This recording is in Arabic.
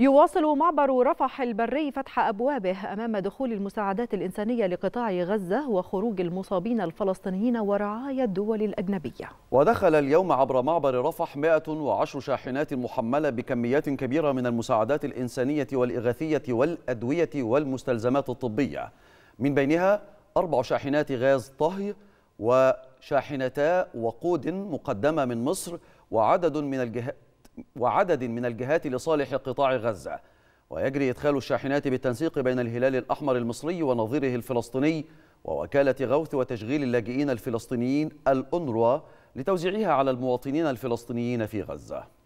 يواصل معبر رفح البري فتح أبوابه أمام دخول المساعدات الإنسانية لقطاع غزة وخروج المصابين الفلسطينيين ورعايا الدول الأجنبية ودخل اليوم عبر معبر رفح 110 شاحنات محملة بكميات كبيرة من المساعدات الإنسانية والإغاثية والأدوية والمستلزمات الطبية من بينها أربع شاحنات غاز طهي وشاحنتا وقود مقدمة من مصر وعدد من الجهات وعدد من الجهات لصالح قطاع غزة ويجري إدخال الشاحنات بالتنسيق بين الهلال الأحمر المصري ونظيره الفلسطيني ووكالة غوث وتشغيل اللاجئين الفلسطينيين الأنروا لتوزيعها على المواطنين الفلسطينيين في غزة